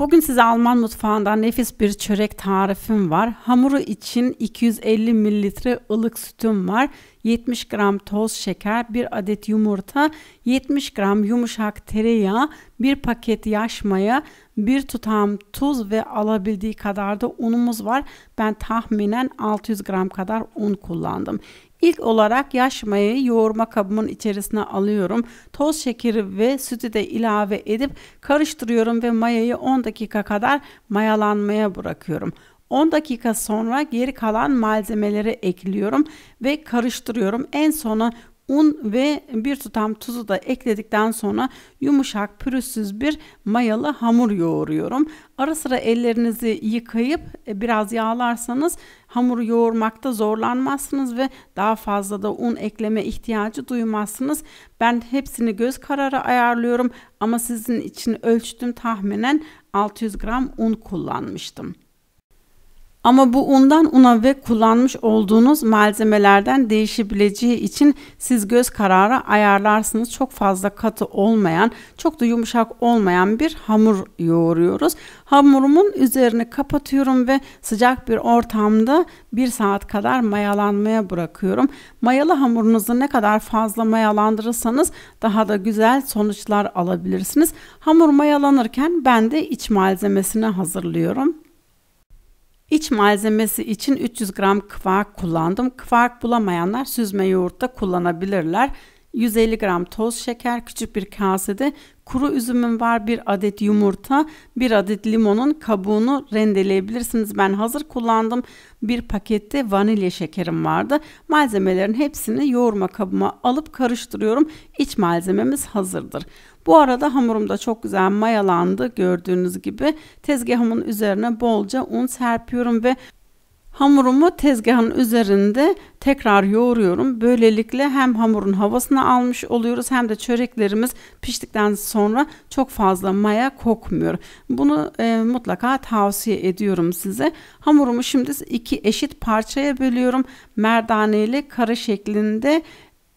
Bugün size Alman mutfağından nefis bir çörek tarifim var. Hamuru için 250 ml ılık sütüm var. 70 gram toz şeker, 1 adet yumurta, 70 gram yumuşak tereyağı, 1 paket yaş maya, 1 tutam tuz ve alabildiği kadar da unumuz var. Ben tahminen 600 gram kadar un kullandım. İlk olarak yaş mayayı yoğurma kabımın içerisine alıyorum. Toz şekeri ve sütü de ilave edip karıştırıyorum ve mayayı 10 dakika kadar mayalanmaya bırakıyorum. 10 dakika sonra geri kalan malzemeleri ekliyorum ve karıştırıyorum. En sona un ve bir tutam tuzu da ekledikten sonra yumuşak pürüzsüz bir mayalı hamur yoğuruyorum. Ara sıra ellerinizi yıkayıp e, biraz yağlarsanız hamuru yoğurmakta zorlanmazsınız ve daha fazla da un ekleme ihtiyacı duymazsınız. Ben hepsini göz kararı ayarlıyorum ama sizin için ölçtüm tahminen 600 gram un kullanmıştım. Ama bu undan una ve kullanmış olduğunuz malzemelerden değişebileceği için siz göz kararı ayarlarsınız. Çok fazla katı olmayan, çok da yumuşak olmayan bir hamur yoğuruyoruz. Hamurumun üzerine kapatıyorum ve sıcak bir ortamda 1 saat kadar mayalanmaya bırakıyorum. Mayalı hamurunuzu ne kadar fazla mayalandırırsanız daha da güzel sonuçlar alabilirsiniz. Hamur mayalanırken ben de iç malzemesini hazırlıyorum. İç malzemesi için 300 gram kıvark kullandım. Kıvark bulamayanlar süzme yoğurtta kullanabilirler. 150 gram toz şeker küçük bir kasede kuru üzümüm var bir adet yumurta bir adet limonun kabuğunu rendeleyebilirsiniz. Ben hazır kullandım bir pakette vanilya şekerim vardı. Malzemelerin hepsini yoğurma kabıma alıp karıştırıyorum. İç malzememiz hazırdır. Bu arada hamurum da çok güzel mayalandı gördüğünüz gibi. Tezgahımın üzerine bolca un serpiyorum ve Hamurumu tezgahın üzerinde tekrar yoğuruyorum. Böylelikle hem hamurun havasını almış oluyoruz hem de çöreklerimiz piştikten sonra çok fazla maya kokmuyor. Bunu e, mutlaka tavsiye ediyorum size. Hamurumu şimdi iki eşit parçaya bölüyorum. Merdane ile kare şeklinde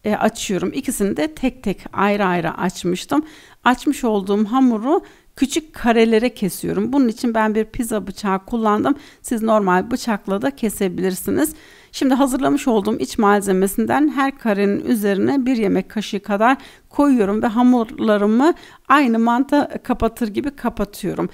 e, açıyorum. İkisini de tek tek ayrı ayrı açmıştım. Açmış olduğum hamuru küçük karelere kesiyorum. Bunun için ben bir pizza bıçağı kullandım. Siz normal bıçakla da kesebilirsiniz. Şimdi hazırlamış olduğum iç malzemesinden her karenin üzerine bir yemek kaşığı kadar koyuyorum ve hamurlarımı aynı manta kapatır gibi kapatıyorum.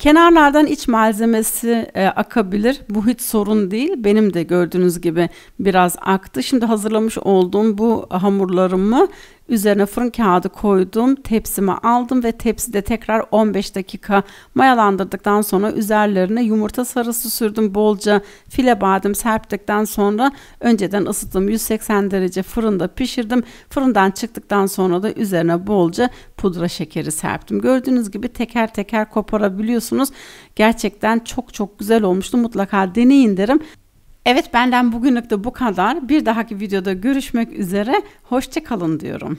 Kenarlardan iç malzemesi e, akabilir. Bu hiç sorun değil. Benim de gördüğünüz gibi biraz aktı. Şimdi hazırlamış olduğum bu hamurlarımı Üzerine fırın kağıdı koydum. Tepsime aldım ve tepside tekrar 15 dakika mayalandırdıktan sonra üzerlerine yumurta sarısı sürdüm. Bolca file badem serptikten sonra önceden ısıttığım 180 derece fırında pişirdim. Fırından çıktıktan sonra da üzerine bolca pudra şekeri serptim. Gördüğünüz gibi teker teker koparabiliyorsunuz. Gerçekten çok çok güzel olmuştu. Mutlaka deneyin derim. Evet benden bugünlük de bu kadar. Bir dahaki videoda görüşmek üzere. Hoşçakalın diyorum.